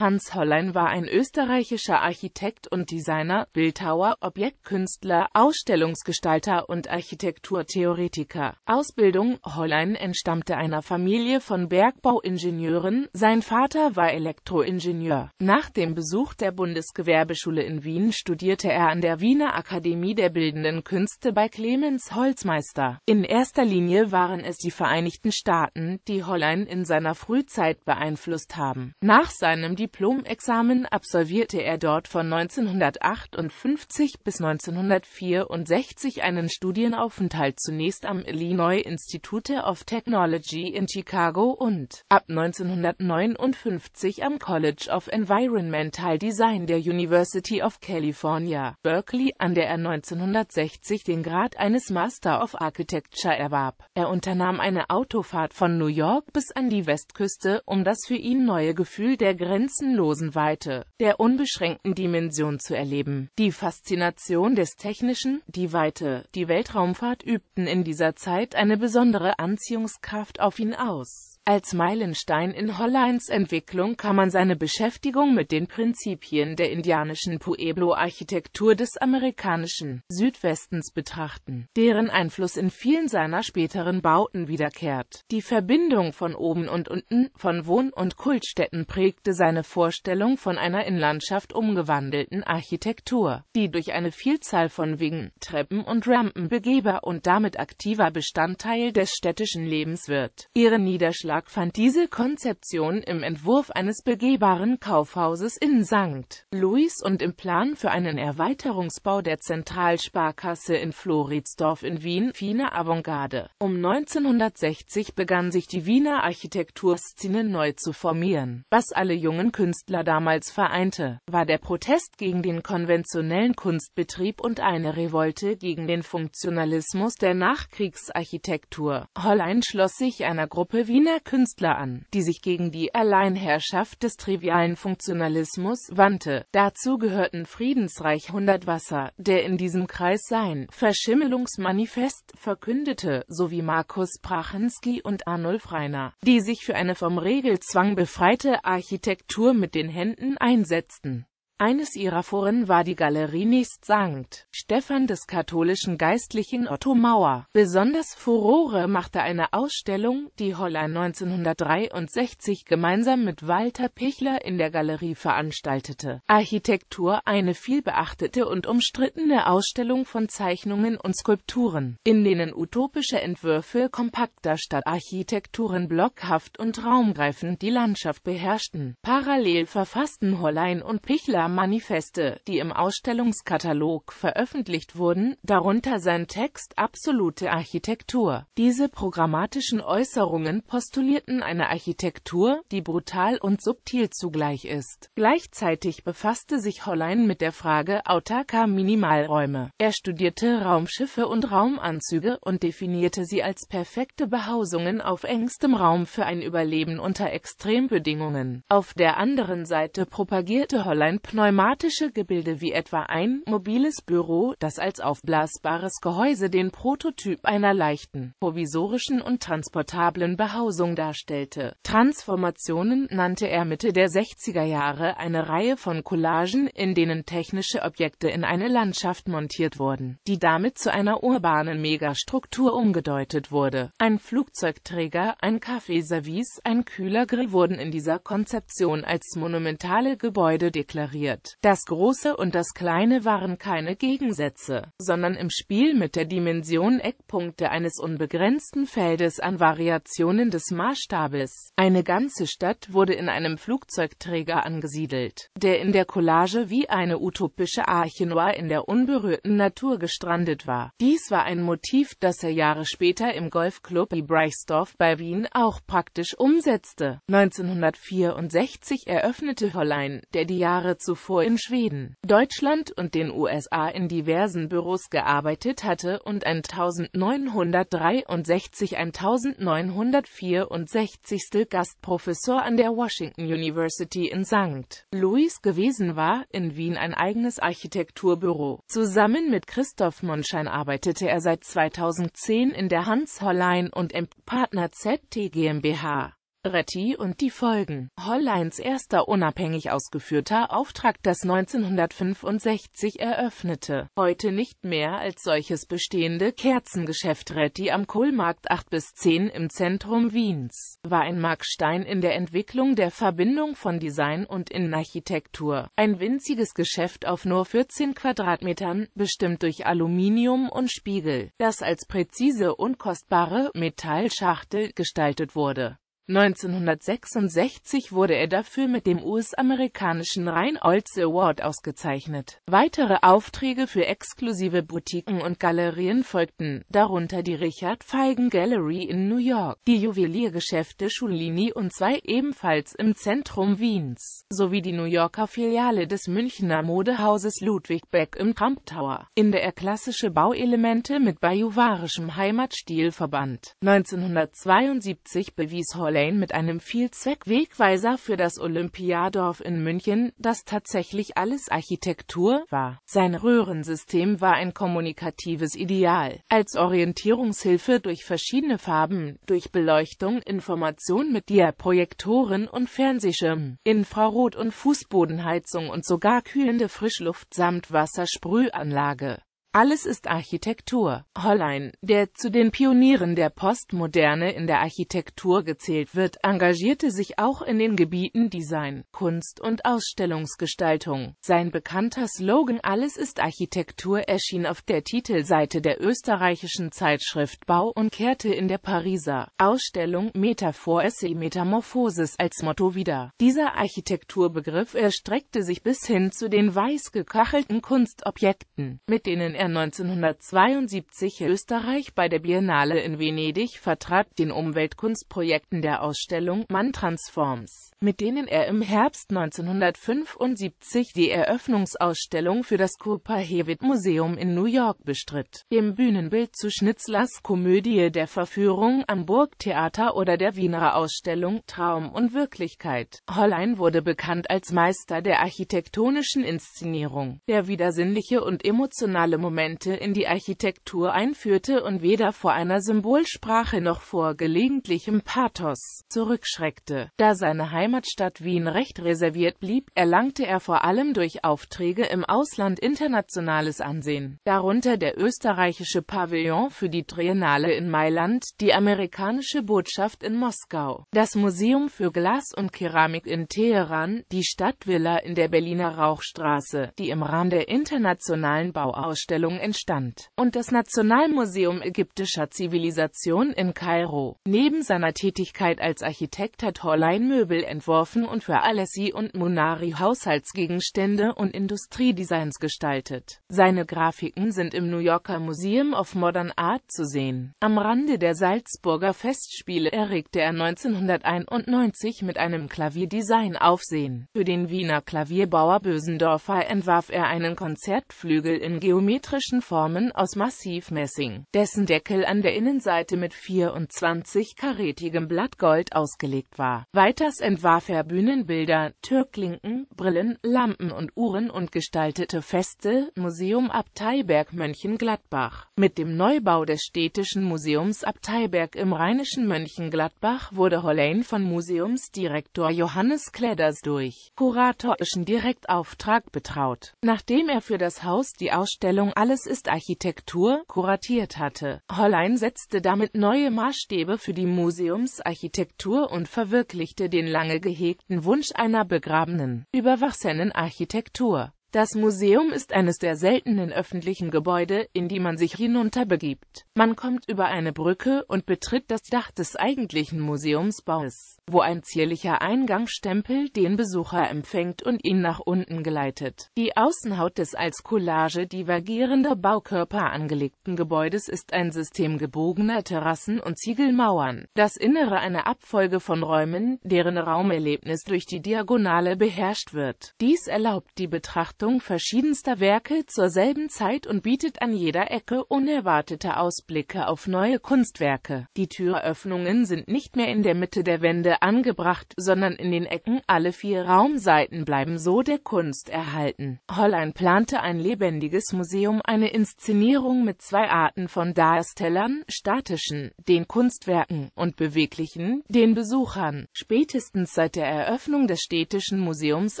Hans Hollein war ein österreichischer Architekt und Designer, Bildhauer, Objektkünstler, Ausstellungsgestalter und Architekturtheoretiker. Ausbildung Hollein entstammte einer Familie von Bergbauingenieuren, sein Vater war Elektroingenieur. Nach dem Besuch der Bundesgewerbeschule in Wien studierte er an der Wiener Akademie der Bildenden Künste bei Clemens Holzmeister. In erster Linie waren es die Vereinigten Staaten, die Hollein in seiner Frühzeit beeinflusst haben. Nach seinem Diplomexamen absolvierte er dort von 1958 bis 1964 einen Studienaufenthalt zunächst am Illinois Institute of Technology in Chicago und ab 1959 am College of Environmental Design der University of California, Berkeley, an der er 1960 den Grad eines Master of Architecture erwarb. Er unternahm eine Autofahrt von New York bis an die Westküste, um das für ihn neue Gefühl der Grenzen grenzenlosen Weite, der unbeschränkten Dimension zu erleben. Die Faszination des Technischen, die Weite, die Weltraumfahrt übten in dieser Zeit eine besondere Anziehungskraft auf ihn aus als Meilenstein in Holleins Entwicklung kann man seine Beschäftigung mit den Prinzipien der indianischen Pueblo-Architektur des amerikanischen Südwestens betrachten, deren Einfluss in vielen seiner späteren Bauten wiederkehrt. Die Verbindung von oben und unten, von Wohn- und Kultstätten prägte seine Vorstellung von einer in Landschaft umgewandelten Architektur, die durch eine Vielzahl von Wingen, Treppen und Rampen begehbar und damit aktiver Bestandteil des städtischen Lebens wird. Ihre Niederschlag Verlag fand diese Konzeption im Entwurf eines begehbaren Kaufhauses in St. Louis und im Plan für einen Erweiterungsbau der Zentralsparkasse in Floridsdorf in Wien fine Avantgarde. Um 1960 begann sich die Wiener Architekturszene neu zu formieren. Was alle jungen Künstler damals vereinte, war der Protest gegen den konventionellen Kunstbetrieb und eine Revolte gegen den Funktionalismus der Nachkriegsarchitektur. Hollein schloss sich einer Gruppe Wiener Künstler an, die sich gegen die Alleinherrschaft des trivialen Funktionalismus wandte. Dazu gehörten Friedensreich Hundertwasser, der in diesem Kreis sein Verschimmelungsmanifest verkündete, sowie Markus Prachanski und Arnulf Reiner, die sich für eine vom Regelzwang befreite Architektur mit den Händen einsetzten eines ihrer Foren war die Galerie nächst Sankt Stefan des katholischen Geistlichen Otto Mauer. Besonders Furore machte eine Ausstellung, die Holler 1963 gemeinsam mit Walter Pichler in der Galerie veranstaltete. Architektur eine vielbeachtete und umstrittene Ausstellung von Zeichnungen und Skulpturen, in denen utopische Entwürfe kompakter Stadtarchitekturen blockhaft und raumgreifend die Landschaft beherrschten. Parallel verfassten Hollein und Pichler Manifeste, die im Ausstellungskatalog veröffentlicht wurden, darunter sein Text Absolute Architektur. Diese programmatischen Äußerungen postulierten eine Architektur, die brutal und subtil zugleich ist. Gleichzeitig befasste sich Hollein mit der Frage autarker Minimalräume. Er studierte Raumschiffe und Raumanzüge und definierte sie als perfekte Behausungen auf engstem Raum für ein Überleben unter Extrembedingungen. Auf der anderen Seite propagierte Hollein Pneumatische Gebilde wie etwa ein mobiles Büro, das als aufblasbares Gehäuse den Prototyp einer leichten, provisorischen und transportablen Behausung darstellte. Transformationen nannte er Mitte der 60er Jahre eine Reihe von Collagen, in denen technische Objekte in eine Landschaft montiert wurden, die damit zu einer urbanen Megastruktur umgedeutet wurde. Ein Flugzeugträger, ein Kaffeeservice, ein Kühlergrill wurden in dieser Konzeption als monumentale Gebäude deklariert wird. Das Große und das Kleine waren keine Gegensätze, sondern im Spiel mit der Dimension Eckpunkte eines unbegrenzten Feldes an Variationen des Maßstabes. Eine ganze Stadt wurde in einem Flugzeugträger angesiedelt, der in der Collage wie eine utopische Arche Noir in der unberührten Natur gestrandet war. Dies war ein Motiv, das er Jahre später im Golfclub Ibreichsdorf bei Wien auch praktisch umsetzte. 1964 eröffnete Hollein, der die Jahre zu zuvor in Schweden, Deutschland und den USA in diversen Büros gearbeitet hatte und 1963-1964 Gastprofessor an der Washington University in St. Louis gewesen war, in Wien ein eigenes Architekturbüro. Zusammen mit Christoph Monschein arbeitete er seit 2010 in der Hans Hollein und M. Partner ZT GmbH. Retti und die Folgen. Holleins erster unabhängig ausgeführter Auftrag, das 1965 eröffnete, heute nicht mehr als solches bestehende Kerzengeschäft Retti am Kohlmarkt 8 bis 10 im Zentrum Wiens, war ein Markstein in der Entwicklung der Verbindung von Design und Innenarchitektur. Ein winziges Geschäft auf nur 14 Quadratmetern, bestimmt durch Aluminium und Spiegel, das als präzise und kostbare Metallschachtel gestaltet wurde. 1966 wurde er dafür mit dem US-amerikanischen Rhein Reinolds Award ausgezeichnet. Weitere Aufträge für exklusive Boutiquen und Galerien folgten, darunter die Richard Feigen Gallery in New York, die Juweliergeschäfte Schulini und zwei ebenfalls im Zentrum Wiens, sowie die New Yorker Filiale des Münchner Modehauses Ludwig Beck im Trump Tower, in der er klassische Bauelemente mit bajuwarischem Heimatstil verband. 1972 bewies Holle Lane mit einem Vielzweckwegweiser für das Olympiadorf in München, das tatsächlich alles Architektur war. Sein Röhrensystem war ein kommunikatives Ideal. Als Orientierungshilfe durch verschiedene Farben, durch Beleuchtung, Information mit Projektoren und Fernsehschirmen, Infrarot- und Fußbodenheizung und sogar kühlende Frischluft samt Wassersprühanlage. Alles ist Architektur. Hollein, der zu den Pionieren der Postmoderne in der Architektur gezählt wird, engagierte sich auch in den Gebieten Design, Kunst und Ausstellungsgestaltung. Sein bekannter Slogan Alles ist Architektur erschien auf der Titelseite der österreichischen Zeitschrift Bau und kehrte in der Pariser Ausstellung Metaphor Essay Metamorphosis als Motto wieder. Dieser Architekturbegriff erstreckte sich bis hin zu den weiß gekachelten Kunstobjekten, mit denen er 1972 Österreich bei der Biennale in Venedig, vertrat den Umweltkunstprojekten der Ausstellung Man Transforms, mit denen er im Herbst 1975 die Eröffnungsausstellung für das Cooper-Hewitt-Museum in New York bestritt, dem Bühnenbild zu Schnitzlers Komödie Der Verführung am Burgtheater oder der Wiener Ausstellung Traum und Wirklichkeit. Hollein wurde bekannt als Meister der architektonischen Inszenierung, der widersinnliche und emotionale Moment Momente in die Architektur einführte und weder vor einer Symbolsprache noch vor gelegentlichem Pathos zurückschreckte. Da seine Heimatstadt Wien recht reserviert blieb, erlangte er vor allem durch Aufträge im Ausland internationales Ansehen, darunter der österreichische Pavillon für die Triennale in Mailand, die amerikanische Botschaft in Moskau, das Museum für Glas und Keramik in Teheran, die Stadtvilla in der Berliner Rauchstraße, die im Rahmen der internationalen Bauausstellung Ausstellung entstand und das Nationalmuseum ägyptischer Zivilisation in Kairo. Neben seiner Tätigkeit als Architekt hat Horlein Möbel entworfen und für Alessi und Munari Haushaltsgegenstände und Industriedesigns gestaltet. Seine Grafiken sind im New Yorker Museum of Modern Art zu sehen. Am Rande der Salzburger Festspiele erregte er 1991 mit einem Klavierdesign Aufsehen. Für den Wiener Klavierbauer Bösendorfer entwarf er einen Konzertflügel in Geometrie geometrischen Formen aus Massivmessing, dessen Deckel an der Innenseite mit 24-karätigem Blattgold ausgelegt war. Weiters entwarf er Bühnenbilder, Türklinken, Brillen, Lampen und Uhren und gestaltete Feste, Museum Abteiberg Mönchengladbach. Mit dem Neubau des städtischen Museums Abteiberg im rheinischen Mönchengladbach wurde Hollein von Museumsdirektor Johannes Kledders durch kuratorischen Direktauftrag betraut. Nachdem er für das Haus die Ausstellung alles ist Architektur kuratiert hatte. Hollein setzte damit neue Maßstäbe für die Museumsarchitektur und verwirklichte den lange gehegten Wunsch einer begrabenen, überwachsenen Architektur. Das Museum ist eines der seltenen öffentlichen Gebäude, in die man sich hinunterbegibt. Man kommt über eine Brücke und betritt das Dach des eigentlichen Museumsbaues, wo ein zierlicher Eingangsstempel den Besucher empfängt und ihn nach unten geleitet. Die Außenhaut des als Collage divergierender Baukörper angelegten Gebäudes ist ein System gebogener Terrassen und Ziegelmauern. Das Innere eine Abfolge von Räumen, deren Raumerlebnis durch die Diagonale beherrscht wird. Dies erlaubt die Betrachtung Betrachtung verschiedenster Werke zur selben Zeit und bietet an jeder Ecke unerwartete Ausblicke auf neue Kunstwerke. Die Türöffnungen sind nicht mehr in der Mitte der Wände angebracht, sondern in den Ecken. Alle vier Raumseiten bleiben so der Kunst erhalten. Hollein plante ein lebendiges Museum, eine Inszenierung mit zwei Arten von Darstellern, statischen, den Kunstwerken, und beweglichen, den Besuchern. Spätestens seit der Eröffnung des städtischen Museums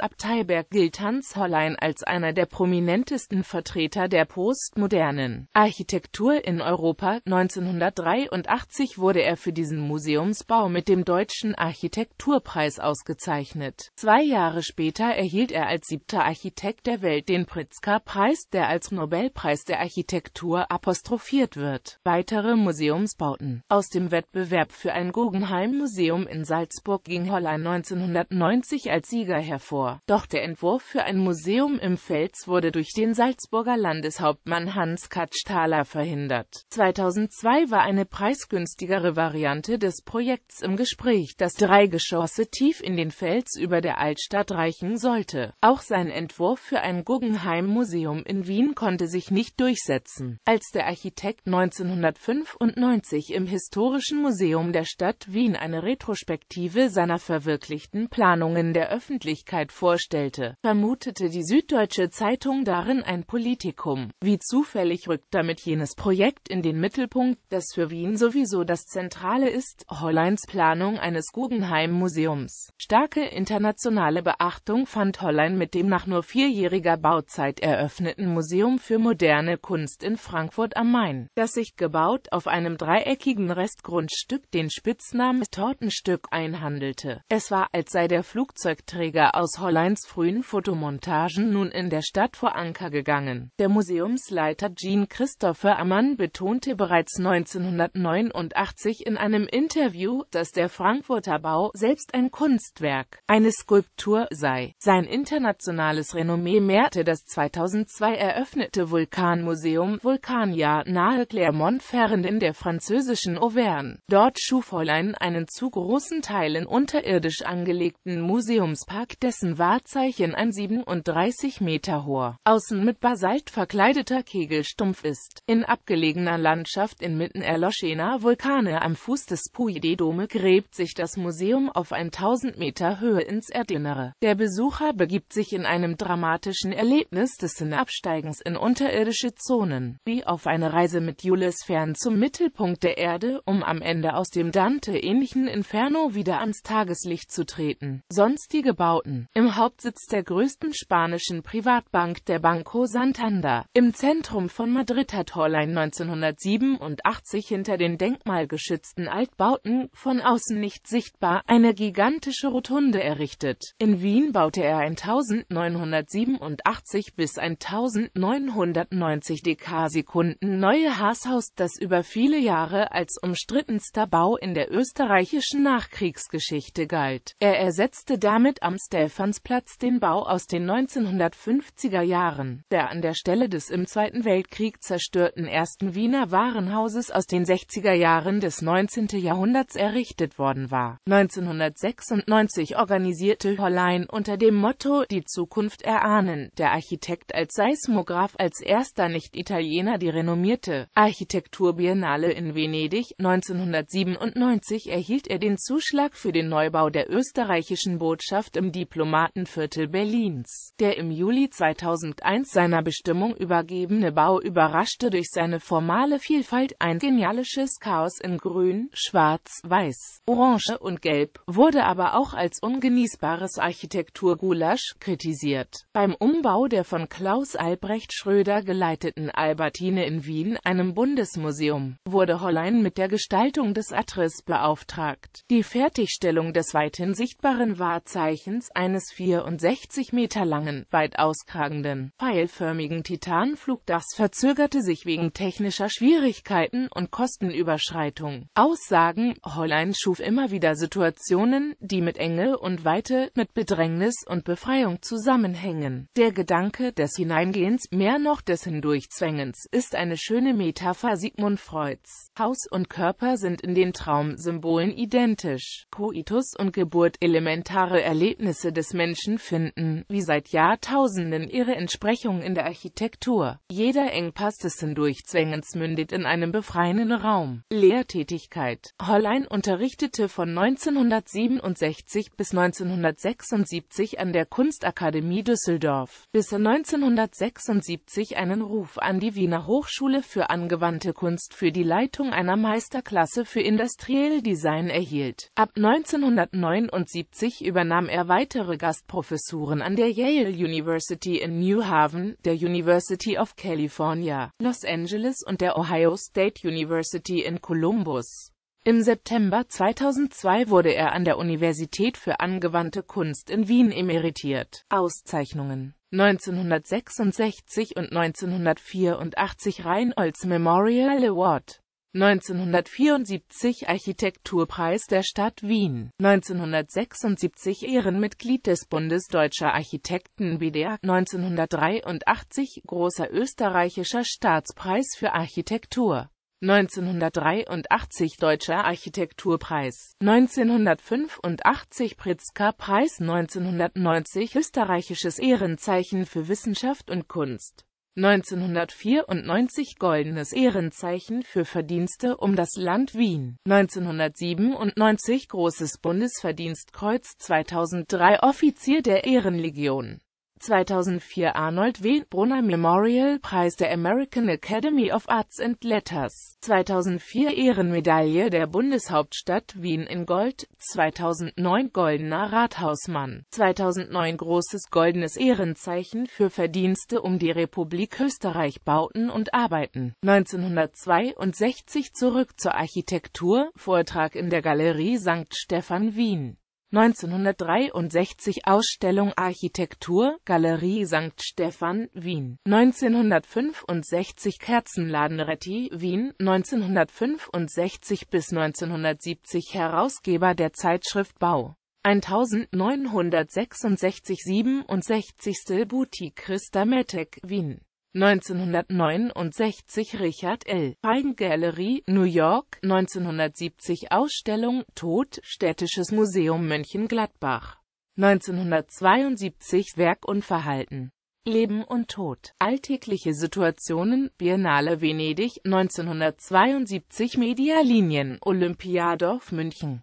Abteiberg gilt Hans Hollein als als einer der prominentesten Vertreter der postmodernen Architektur in Europa. 1983 wurde er für diesen Museumsbau mit dem Deutschen Architekturpreis ausgezeichnet. Zwei Jahre später erhielt er als siebter Architekt der Welt den Pritzker-Preis, der als Nobelpreis der Architektur apostrophiert wird. Weitere Museumsbauten Aus dem Wettbewerb für ein Guggenheim-Museum in Salzburg ging Hollein 1990 als Sieger hervor. Doch der Entwurf für ein Museum im Fels wurde durch den Salzburger Landeshauptmann Hans Katschthaler verhindert. 2002 war eine preisgünstigere Variante des Projekts im Gespräch, das drei Geschosse tief in den Fels über der Altstadt reichen sollte. Auch sein Entwurf für ein Guggenheim-Museum in Wien konnte sich nicht durchsetzen. Als der Architekt 1995 im Historischen Museum der Stadt Wien eine Retrospektive seiner verwirklichten Planungen der Öffentlichkeit vorstellte, vermutete die Süd Süddeutsche Zeitung darin ein Politikum. Wie zufällig rückt damit jenes Projekt in den Mittelpunkt, das für Wien sowieso das Zentrale ist, Holleins Planung eines Guggenheim-Museums. Starke internationale Beachtung fand Hollein mit dem nach nur vierjähriger Bauzeit eröffneten Museum für moderne Kunst in Frankfurt am Main, das sich gebaut auf einem dreieckigen Restgrundstück den Spitznamen Tortenstück einhandelte. Es war, als sei der Flugzeugträger aus Holleins frühen Fotomontagen nur nun in der Stadt vor Anker gegangen. Der Museumsleiter Jean Christopher Ammann betonte bereits 1989 in einem Interview, dass der Frankfurter Bau selbst ein Kunstwerk, eine Skulptur sei. Sein internationales Renommee mehrte das 2002 eröffnete Vulkanmuseum Vulkania nahe Clermont-Ferrand in der französischen Auvergne. Dort schuf Fräulein einen zu großen Teil in unterirdisch angelegten Museumspark, dessen Wahrzeichen ein 37 30 Meter hoher, außen mit Basalt verkleideter Kegelstumpf ist, in abgelegener Landschaft inmitten erloschener Vulkane am Fuß des Puy de Dome gräbt sich das Museum auf 1000 Meter Höhe ins Erdinnere. Der Besucher begibt sich in einem dramatischen Erlebnis des Hinabsteigens in unterirdische Zonen, wie auf eine Reise mit Jules Fern zum Mittelpunkt der Erde, um am Ende aus dem Dante-ähnlichen Inferno wieder ans Tageslicht zu treten. Sonstige Bauten Im Hauptsitz der größten spanischen Privatbank der Banco Santander. Im Zentrum von Madrid hat Horlein 1987 hinter den denkmalgeschützten Altbauten, von außen nicht sichtbar, eine gigantische Rotunde errichtet. In Wien baute er 1987 bis 1990 Dekarsekunden neue Haashaus, das über viele Jahre als umstrittenster Bau in der österreichischen Nachkriegsgeschichte galt. Er ersetzte damit am Stephansplatz den Bau aus den 1900 1950er Jahren, der an der Stelle des im Zweiten Weltkrieg zerstörten ersten Wiener Warenhauses aus den 60er Jahren des 19. Jahrhunderts errichtet worden war. 1996 organisierte Hollein unter dem Motto »Die Zukunft erahnen« der Architekt als Seismograph als erster Nicht-Italiener die renommierte Architekturbiennale in Venedig. 1997 erhielt er den Zuschlag für den Neubau der österreichischen Botschaft im Diplomatenviertel Berlins, der im Juli 2001 seiner Bestimmung übergebene Bau überraschte durch seine formale Vielfalt ein genialisches Chaos in Grün, Schwarz, Weiß, Orange und Gelb, wurde aber auch als ungenießbares Architekturgulasch kritisiert. Beim Umbau der von Klaus Albrecht Schröder geleiteten Albertine in Wien, einem Bundesmuseum, wurde Hollein mit der Gestaltung des Atris beauftragt. Die Fertigstellung des weithin sichtbaren Wahrzeichens eines 64 Meter langen, weit auskragenden, pfeilförmigen Titanflug. Das verzögerte sich wegen technischer Schwierigkeiten und Kostenüberschreitung. Aussagen Hollein schuf immer wieder Situationen, die mit Enge und Weite, mit Bedrängnis und Befreiung zusammenhängen. Der Gedanke des Hineingehens, mehr noch des Hindurchzwängens, ist eine schöne Metapher Sigmund Freuds. Haus und Körper sind in den Traumsymbolen identisch. Koitus und Geburt elementare Erlebnisse des Menschen finden, wie seit Jahrtausenden Jahrtausenden ihre Entsprechung in der Architektur. Jeder Engpass des Hindurchzwängens mündet in einem befreienden Raum. Lehrtätigkeit Hollein unterrichtete von 1967 bis 1976 an der Kunstakademie Düsseldorf, bis er 1976 einen Ruf an die Wiener Hochschule für angewandte Kunst für die Leitung einer Meisterklasse für Industrial Design erhielt. Ab 1979 übernahm er weitere Gastprofessuren an der Yale University University in New Haven, der University of California, Los Angeles und der Ohio State University in Columbus. Im September 2002 wurde er an der Universität für angewandte Kunst in Wien emeritiert. Auszeichnungen 1966 und 1984 Reinholds Memorial Award 1974 Architekturpreis der Stadt Wien, 1976 Ehrenmitglied des Bundes Deutscher Architekten BDA, 1983 Großer österreichischer Staatspreis für Architektur, 1983 Deutscher Architekturpreis, 1985 Pritzker-Preis, 1990 Österreichisches Ehrenzeichen für Wissenschaft und Kunst. 1994 Goldenes Ehrenzeichen für Verdienste um das Land Wien, 1997 Großes Bundesverdienstkreuz, 2003 Offizier der Ehrenlegion 2004 Arnold W. Brunner Memorial Preis der American Academy of Arts and Letters, 2004 Ehrenmedaille der Bundeshauptstadt Wien in Gold, 2009 Goldener Rathausmann, 2009 Großes Goldenes Ehrenzeichen für Verdienste um die Republik Österreich Bauten und Arbeiten, 1962 Zurück zur Architektur, Vortrag in der Galerie St. Stefan Wien. 1963 Ausstellung Architektur, Galerie St. Stefan, Wien. 1965 Kerzenladen Retti, Wien. 1965 bis 1970 Herausgeber der Zeitschrift Bau. 1966 67. Boutique Christa Mettek, Wien 1969 Richard L. Pine Gallery, New York, 1970 Ausstellung Tod, Städtisches Museum Mönchengladbach, 1972 Werk und Verhalten, Leben und Tod, Alltägliche Situationen, Biennale Venedig, 1972 Medialinien, Olympiadorf München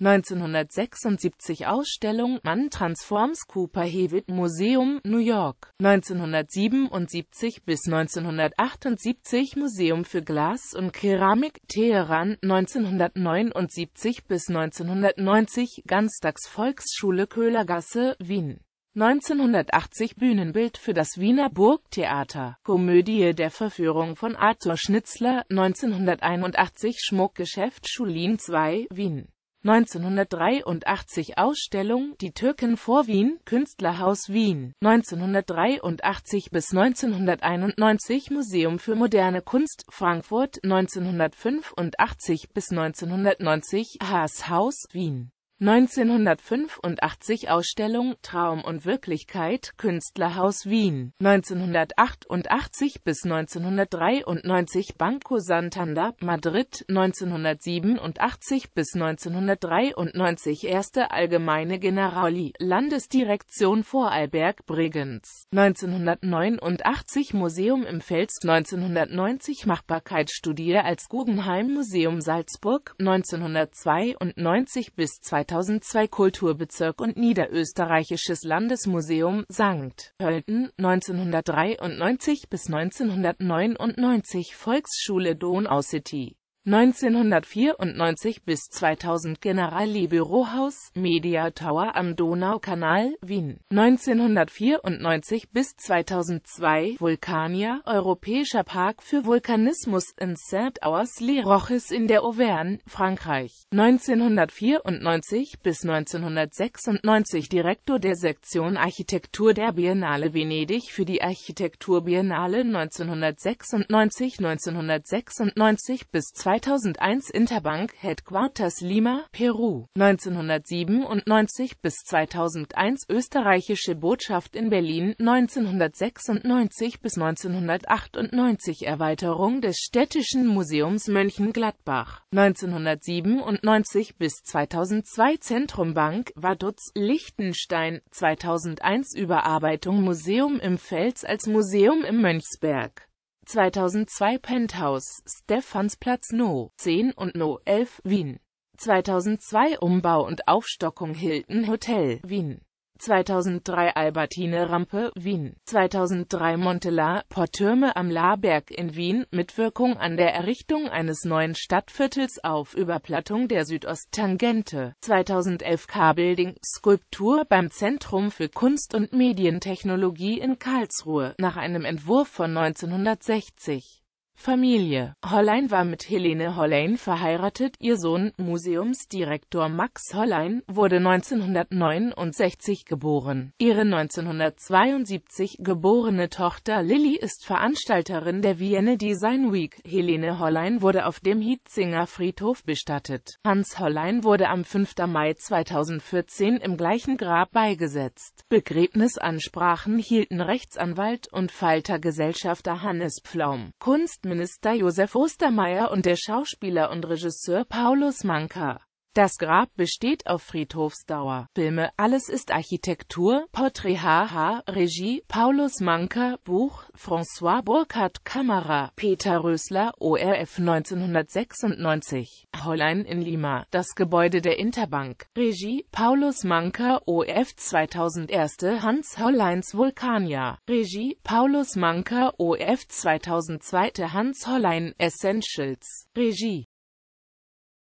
1976 Ausstellung Mann Transforms Cooper Hewitt Museum, New York 1977 bis 1978 Museum für Glas und Keramik, Teheran 1979 bis 1990 Ganztags Volksschule Köhlergasse, Wien 1980 Bühnenbild für das Wiener Burgtheater, Komödie der Verführung von Arthur Schnitzler, 1981 Schmuckgeschäft Schulin 2, Wien 1983 Ausstellung Die Türken vor Wien, Künstlerhaus Wien, 1983 bis 1991 Museum für moderne Kunst, Frankfurt, 1985 bis 1990 Haas Haus, Wien 1985 Ausstellung Traum und Wirklichkeit Künstlerhaus Wien 1988 bis 1993 Banco Santander Madrid 1987 bis 1993 Erste Allgemeine Generali Landesdirektion Vorarlberg Bregenz 1989 Museum im Fels 1990 Machbarkeitsstudie als Guggenheim Museum Salzburg 1992 bis 2000 2002 Kulturbezirk und Niederösterreichisches Landesmuseum St. Pölten 1993 bis 1999 Volksschule Donau City 1994 bis 2000 Generalli-Bürohaus, Media Tower am Donaukanal, Wien. 1994 bis 2002 Vulkania, Europäischer Park für Vulkanismus in saint ours Les Roches in der Auvergne, Frankreich. 1994 bis 1996 Direktor der Sektion Architektur der Biennale Venedig für die Architekturbiennale 1996 1996 bis 2000 2001 Interbank Headquarters Lima, Peru, 1997 bis 2001 Österreichische Botschaft in Berlin, 1996 bis 1998 Erweiterung des Städtischen Museums Mönchengladbach, 1997 bis 2002 Zentrumbank Bank Vaduz, Liechtenstein, 2001 Überarbeitung Museum im Fels als Museum im Mönchsberg. 2002 Penthouse, Stephansplatz No. 10 und No. 11, Wien. 2002 Umbau und Aufstockung Hilton Hotel, Wien 2003 Albertine Rampe, Wien. 2003 Montella, Portürme am Lahrberg in Wien, Mitwirkung an der Errichtung eines neuen Stadtviertels auf Überplattung der Südosttangente. 2011 K-Building, Skulptur beim Zentrum für Kunst und Medientechnologie in Karlsruhe, nach einem Entwurf von 1960. Familie. Hollein war mit Helene Hollein verheiratet, ihr Sohn, Museumsdirektor Max Hollein, wurde 1969 geboren. Ihre 1972 geborene Tochter Lilly ist Veranstalterin der Vienna Design Week. Helene Hollein wurde auf dem Hietzinger Friedhof bestattet. Hans Hollein wurde am 5. Mai 2014 im gleichen Grab beigesetzt. Begräbnisansprachen hielten Rechtsanwalt und Faltergesellschafter Hannes Pflaum. Kunst Justizminister Josef Ostermeier und der Schauspieler und Regisseur Paulus Manka. Das Grab besteht auf Friedhofsdauer. Filme Alles ist Architektur, Portrait HH, Regie Paulus Manka, Buch François Burkhardt, Kamera Peter Rösler, ORF 1996. Hollein in Lima, das Gebäude der Interbank. Regie Paulus Manka, ORF 2001. Hans Holleins Vulkania. Regie Paulus Manka, ORF 2002. Hans Hollein Essentials. Regie